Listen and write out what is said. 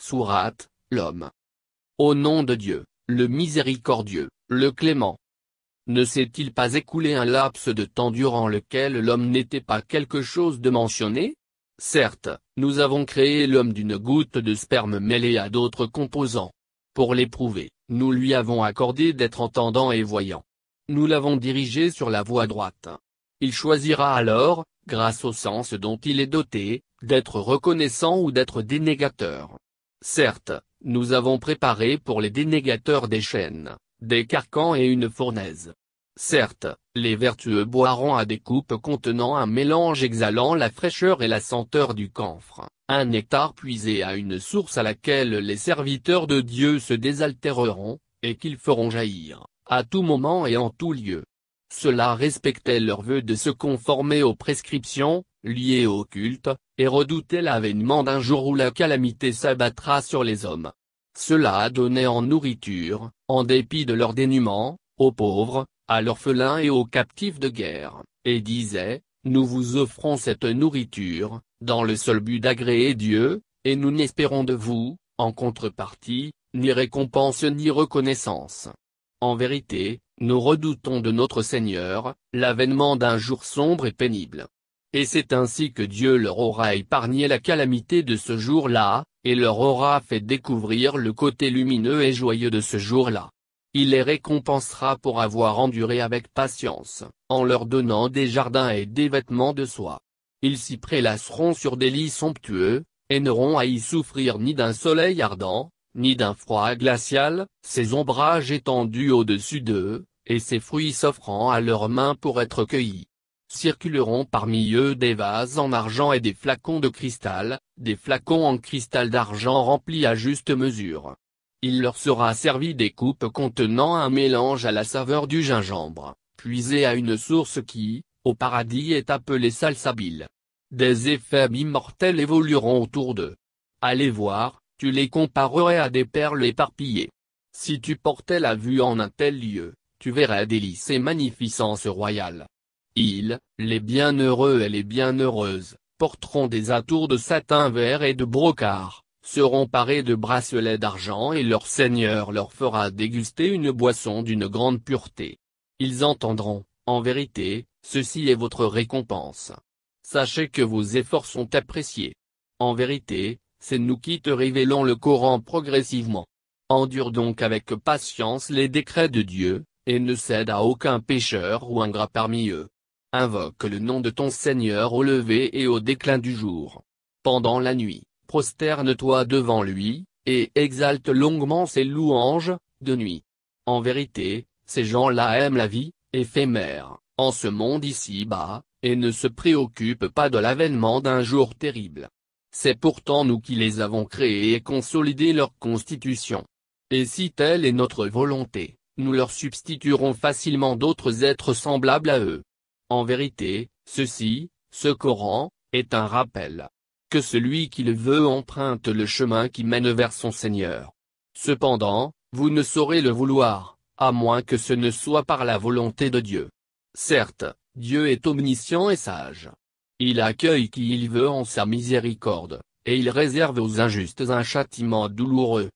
Sourate, l'homme. Au nom de Dieu, le miséricordieux, le clément. Ne s'est-il pas écoulé un laps de temps durant lequel l'homme n'était pas quelque chose de mentionné Certes, nous avons créé l'homme d'une goutte de sperme mêlée à d'autres composants. Pour l'éprouver, nous lui avons accordé d'être entendant et voyant. Nous l'avons dirigé sur la voie droite. Il choisira alors, grâce au sens dont il est doté, d'être reconnaissant ou d'être dénégateur. Certes, nous avons préparé pour les dénégateurs des chaînes, des carcans et une fournaise. Certes, les vertueux boiront à des coupes contenant un mélange exhalant la fraîcheur et la senteur du camphre, un nectar puisé à une source à laquelle les serviteurs de Dieu se désaltéreront, et qu'ils feront jaillir, à tout moment et en tout lieu. Cela respectait leur vœu de se conformer aux prescriptions, Lié au culte, et redoutait l'avènement d'un jour où la calamité s'abattra sur les hommes. Cela a donné en nourriture, en dépit de leur dénuement, aux pauvres, à l'orphelin et aux captifs de guerre, et disait, Nous vous offrons cette nourriture, dans le seul but d'agréer Dieu, et nous n'espérons de vous, en contrepartie, ni récompense ni reconnaissance. En vérité, nous redoutons de notre Seigneur, l'avènement d'un jour sombre et pénible et c'est ainsi que Dieu leur aura épargné la calamité de ce jour-là, et leur aura fait découvrir le côté lumineux et joyeux de ce jour-là. Il les récompensera pour avoir enduré avec patience, en leur donnant des jardins et des vêtements de soie. Ils s'y prélasseront sur des lits somptueux, et n'auront à y souffrir ni d'un soleil ardent, ni d'un froid glacial, ses ombrages étendus au-dessus d'eux, et ses fruits s'offrant à leurs mains pour être cueillis. Circuleront parmi eux des vases en argent et des flacons de cristal, des flacons en cristal d'argent remplis à juste mesure. Il leur sera servi des coupes contenant un mélange à la saveur du gingembre, puisé à une source qui, au paradis est appelée salsabile. Des effets immortels évolueront autour d'eux. Allez voir, tu les comparerais à des perles éparpillées. Si tu portais la vue en un tel lieu, tu verrais délices et magnificences royales. Ils, les bienheureux et les bienheureuses, porteront des atours de satin vert et de brocart, seront parés de bracelets d'argent et leur seigneur leur fera déguster une boisson d'une grande pureté. Ils entendront, en vérité, ceci est votre récompense. Sachez que vos efforts sont appréciés. En vérité, c'est nous qui te révélons le Coran progressivement. Endure donc avec patience les décrets de Dieu, et ne cède à aucun pécheur ou ingrat parmi eux invoque le nom de ton Seigneur au lever et au déclin du jour. Pendant la nuit, prosterne-toi devant lui, et exalte longuement ses louanges, de nuit. En vérité, ces gens-là aiment la vie, éphémère, en ce monde ici-bas, et ne se préoccupent pas de l'avènement d'un jour terrible. C'est pourtant nous qui les avons créés et consolidés leur constitution. Et si telle est notre volonté, nous leur substituerons facilement d'autres êtres semblables à eux. En vérité, ceci, ce Coran, est un rappel. Que celui qui le veut emprunte le chemin qui mène vers son Seigneur. Cependant, vous ne saurez le vouloir, à moins que ce ne soit par la volonté de Dieu. Certes, Dieu est omniscient et sage. Il accueille qui il veut en sa miséricorde, et il réserve aux injustes un châtiment douloureux.